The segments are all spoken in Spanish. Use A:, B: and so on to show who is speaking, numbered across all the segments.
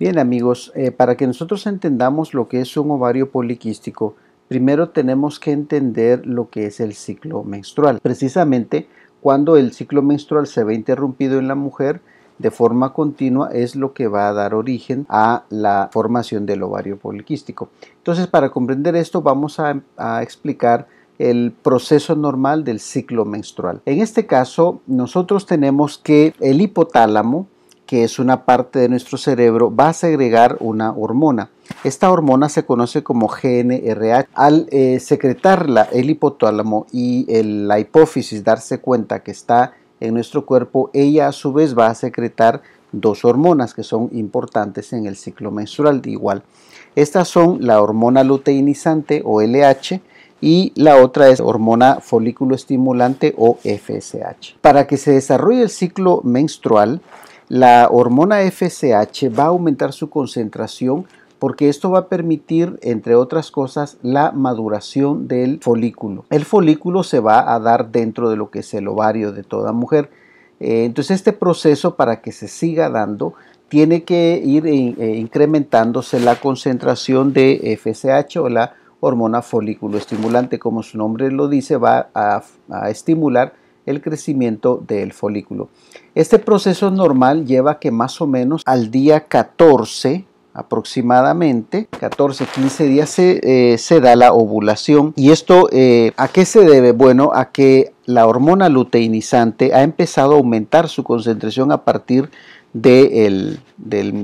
A: Bien amigos, eh, para que nosotros entendamos lo que es un ovario poliquístico, primero tenemos que entender lo que es el ciclo menstrual. Precisamente cuando el ciclo menstrual se ve interrumpido en la mujer de forma continua es lo que va a dar origen a la formación del ovario poliquístico. Entonces, para comprender esto vamos a explicar el proceso normal del ciclo menstrual. En este caso, nosotros tenemos que el hipotálamo que es una parte de nuestro cerebro, va a segregar una hormona. Esta hormona se conoce como GNRH. Al eh, secretarla el hipotálamo y la hipófisis darse cuenta que está en nuestro cuerpo, ella a su vez va a secretar dos hormonas que son importantes en el ciclo menstrual igual. Estas son la hormona luteinizante o LH y la otra es hormona folículo estimulante o FSH. Para que se desarrolle el ciclo menstrual, la hormona FSH va a aumentar su concentración porque esto va a permitir, entre otras cosas, la maduración del folículo. El folículo se va a dar dentro de lo que es el ovario de toda mujer. Eh, entonces este proceso para que se siga dando tiene que ir eh, eh, incrementándose la concentración de FSH o la hormona folículo estimulante, como su nombre lo dice, va a, a estimular el crecimiento del folículo. Este proceso normal lleva que más o menos al día 14 aproximadamente 14 15 días eh, se, da la ovulación y esto eh, a qué se debe bueno a que la hormona luteinizante ha empezado a aumentar su concentración a partir de,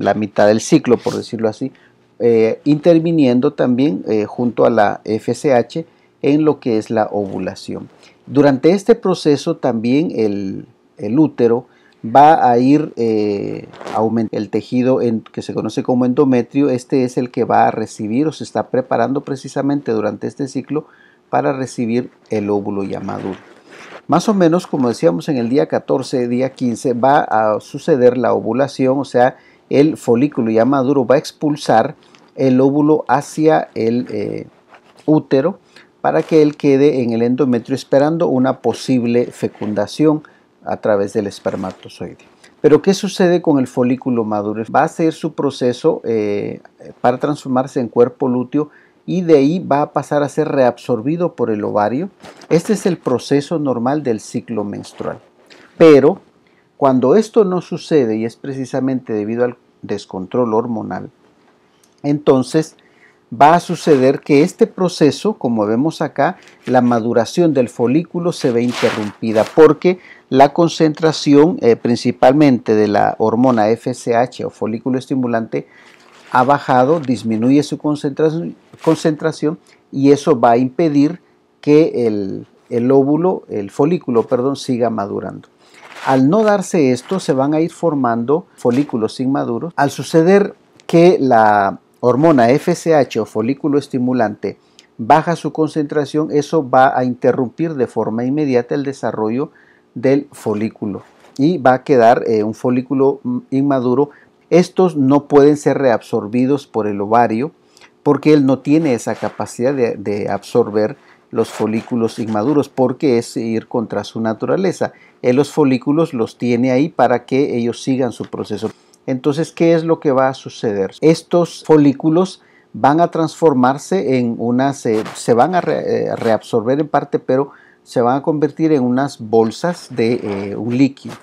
A: la mitad del ciclo por decirlo así eh, interviniendo también junto a la FSH en lo que es la ovulación. Durante este proceso también el, útero va a ir eh, aumentando el tejido en, que se conoce como endometrio. Este es el que va a recibir o se está preparando precisamente durante este ciclo para recibir el óvulo ya maduro. Más o menos, como decíamos en el día 14, día 15, va a suceder la ovulación, o sea, el folículo ya maduro va a expulsar el óvulo hacia el eh, útero para que él quede en el endometrio esperando una posible fecundación a través del espermatozoide. Pero ¿qué sucede con el folículo maduro? Va a ser su proceso eh, para transformarse en cuerpo lúteo y de ahí va a pasar a ser reabsorbido por el ovario. Este es el proceso normal del ciclo menstrual. Pero cuando esto no sucede y es precisamente debido al descontrol hormonal, entonces va a suceder que este proceso, como vemos acá, la maduración del folículo se ve interrumpida porque la concentración eh, principalmente de la hormona FSH o folículo estimulante ha bajado, disminuye su concentración, concentración y eso va a impedir que el, el óvulo, el folículo, perdón, siga madurando. Al no darse esto, se van a ir formando folículos inmaduros. Al suceder que la hormona FSH o folículo estimulante baja su concentración, eso va a interrumpir de forma inmediata el desarrollo del folículo y va a quedar eh, un folículo mm, inmaduro. Estos no pueden ser reabsorbidos por el ovario porque él no tiene esa capacidad de, de absorber los folículos inmaduros porque es ir contra su naturaleza. Él eh, los folículos los tiene ahí para que ellos sigan su proceso. Entonces, ¿qué es lo que va a suceder? Estos folículos van a transformarse en unas, se van a eh, reabsorber en parte, pero se van a convertir en unas bolsas de eh, un líquido.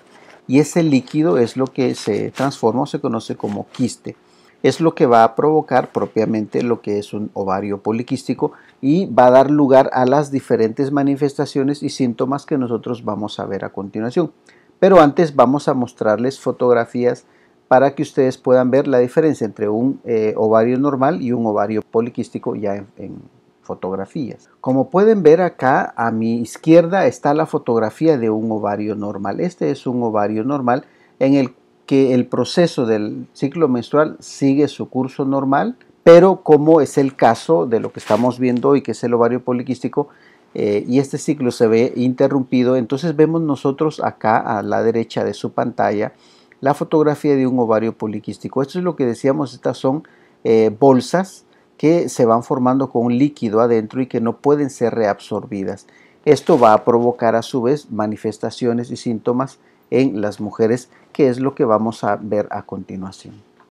A: Y ese líquido es lo que se transforma o se conoce como quiste. Es lo que va a provocar propiamente lo que es un ovario poliquístico y va a dar lugar a las diferentes manifestaciones y síntomas que nosotros vamos a ver a continuación. Pero antes vamos a mostrarles fotografías para que ustedes puedan ver la diferencia entre un eh, ovario normal y un ovario poliquístico ya en, fotografías. Como pueden ver acá a mi izquierda está la fotografía de un ovario normal. Este es un ovario normal en el que el proceso del ciclo menstrual sigue su curso normal, pero como es el caso de lo que estamos viendo hoy, que es el ovario poliquístico, eh, y este ciclo se ve interrumpido, entonces vemos nosotros acá a la derecha de su pantalla la fotografía de un ovario poliquístico. Esto es lo que decíamos, estas son eh, bolsas que se van formando con un líquido adentro y que no pueden ser reabsorbidas. Esto va a provocar a su vez manifestaciones y síntomas en las mujeres, que es lo que vamos a ver a continuación.